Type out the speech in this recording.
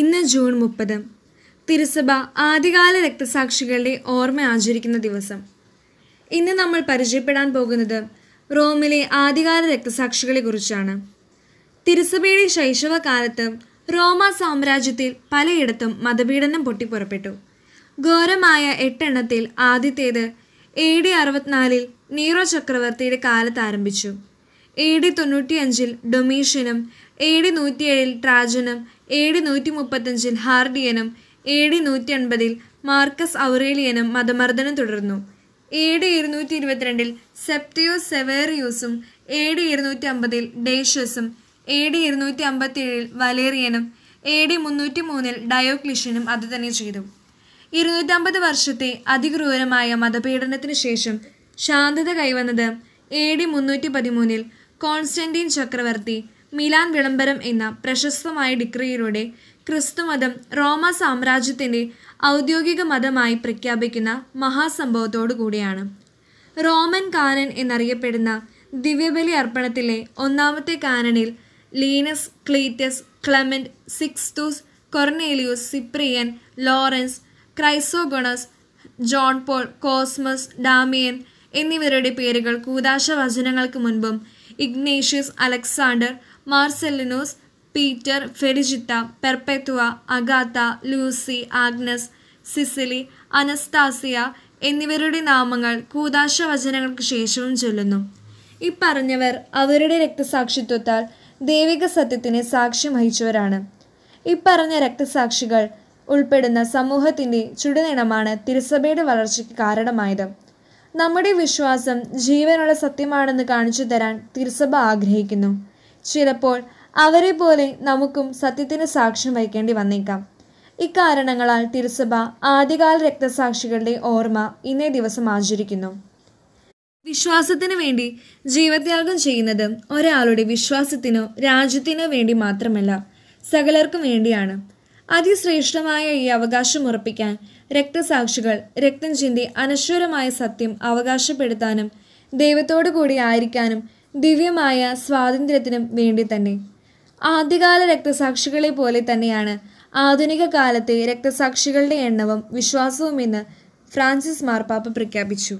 ഇന്ന് ജൂൺ മുപ്പത് തിരുസഭ ആദ്യകാല രക്തസാക്ഷികളുടെ ഓർമ്മ ആചരിക്കുന്ന ദിവസം ഇന്ന് നമ്മൾ പരിചയപ്പെടാൻ പോകുന്നത് റോമിലെ ആദ്യകാല രക്തസാക്ഷികളെക്കുറിച്ചാണ് തിരുസഭയുടെ ശൈശവകാലത്ത് റോമ സാമ്രാജ്യത്തിൽ പലയിടത്തും മതപീഡനം പൊട്ടിപ്പുറപ്പെട്ടു ഘോരമായ എട്ടെണ്ണത്തിൽ ആദ്യത്തേത് എ ഡി അറുപത്തിനാലിൽ നീറോ ചക്രവർത്തിയുടെ കാലത്ത് ആരംഭിച്ചു എ ഡി തൊണ്ണൂറ്റി അഞ്ചിൽ ഡൊമീഷ്യനും എ ഡി നൂറ്റിയേഴിൽ ട്രാജനും എ ഡി നൂറ്റി മുപ്പത്തഞ്ചിൽ ഹാർഡിയനും എ ഡി നൂറ്റി അൻപതിൽ മാർക്കസ് ഔറേലിയനും മതമർദ്ദനം തുടർന്നു എ ഡി ഇരുന്നൂറ്റി ഇരുപത്തിരണ്ടിൽ സെപ്റ്റിയോസ് സെവേറിയൂസും എ ഡി ഇരുന്നൂറ്റി അമ്പതിൽ ഡേഷ്യസും എ ഡി ഇരുന്നൂറ്റി അമ്പത്തിയേഴിൽ വലേറിയനും എ ഡി മുന്നൂറ്റി മൂന്നിൽ ഡയോക്ലിഷ്യനും അത് തന്നെ ചെയ്തു ഇരുന്നൂറ്റമ്പത് വർഷത്തെ അതിക്രൂരമായ മതപീഡനത്തിന് ശേഷം ശാന്തത കൈവന്നത് എ ഡി മുന്നൂറ്റി പതിമൂന്നിൽ കോൺസ്റ്റന്റീൻ ചക്രവർത്തി മിലാൻ വിളംബരം എന്ന പ്രശസ്തമായ ഡിക്രിയിലൂടെ ക്രിസ്തുമതം റോമ സാമ്രാജ്യത്തിൻ്റെ ഔദ്യോഗിക മതമായി പ്രഖ്യാപിക്കുന്ന മഹാസംഭവത്തോടു കൂടിയാണ് റോമൻ കാനൻ എന്നറിയപ്പെടുന്ന ദിവ്യബലി അർപ്പണത്തിലെ ഒന്നാമത്തെ കാനനിൽ Linus Cletus Clement Sixtus Cornelius Cyprian Lawrence Chrysogonus John Paul Cosmas Damian എന്നിവരുടെ പേരുകൾ കൂതാശ വചനങ്ങൾക്ക് മുൻപും Ignatius Alexander Marcellinus Peter Felicity Perpetua Agatha Lucy Agnes Cecily Anastasia എന്നിവരുടെ നാമങ്ങൾ കൂതാശ വചനങ്ങൾക്ക് ശേഷവും ചൊല്ലുന്നു ഇപ്പറഞ്ഞവർ അവരുടെ രക്തസാക്ഷിത്വത്താൽ ദൈവിക സത്യത്തിന് സാക്ഷ്യം വഹിച്ചവരാണ് ഇപ്പറഞ്ഞ രക്തസാക്ഷികൾ ഉൾപ്പെടുന്ന സമൂഹത്തിൻ്റെ ചുടുനിണമാണ് തിരുസഭയുടെ വളർച്ചയ്ക്ക് കാരണമായത് നമ്മുടെ വിശ്വാസം ജീവനുള്ള സത്യമാണെന്ന് കാണിച്ചു തരാൻ തിരുസഭ ആഗ്രഹിക്കുന്നു ചിലപ്പോൾ അവരെ പോലെ നമുക്കും സത്യത്തിന് സാക്ഷ്യം വഹിക്കേണ്ടി വന്നേക്കാം ഇക്കാരണങ്ങളാൽ തിരുസഭ ആദ്യകാല രക്തസാക്ഷികളുടെ ഓർമ്മ ഇന്നേ ദിവസം ആചരിക്കുന്നു വിശ്വാസത്തിനു വേണ്ടി ജീവത്യാഗം ചെയ്യുന്നത് ഒരാളുടെ വിശ്വാസത്തിനോ രാജ്യത്തിനോ വേണ്ടി മാത്രമല്ല സകലർക്കും വേണ്ടിയാണ് അതിശ്രേഷ്ഠമായ ഈ അവകാശം ഉറപ്പിക്കാൻ രക്തസാക്ഷികൾ രക്തം ചിന്തി അനശ്വരമായ സത്യം അവകാശപ്പെടുത്താനും ദൈവത്തോടു കൂടി ആയിരിക്കാനും ദിവ്യമായ സ്വാതന്ത്ര്യത്തിനും വേണ്ടി തന്നെ ആദ്യകാല രക്തസാക്ഷികളെ പോലെ തന്നെയാണ് ആധുനിക കാലത്തെ രക്തസാക്ഷികളുടെ എണ്ണവും വിശ്വാസവും ഇന്ന് ഫ്രാൻസിസ് മാർപ്പാപ്പ പ്രഖ്യാപിച്ചു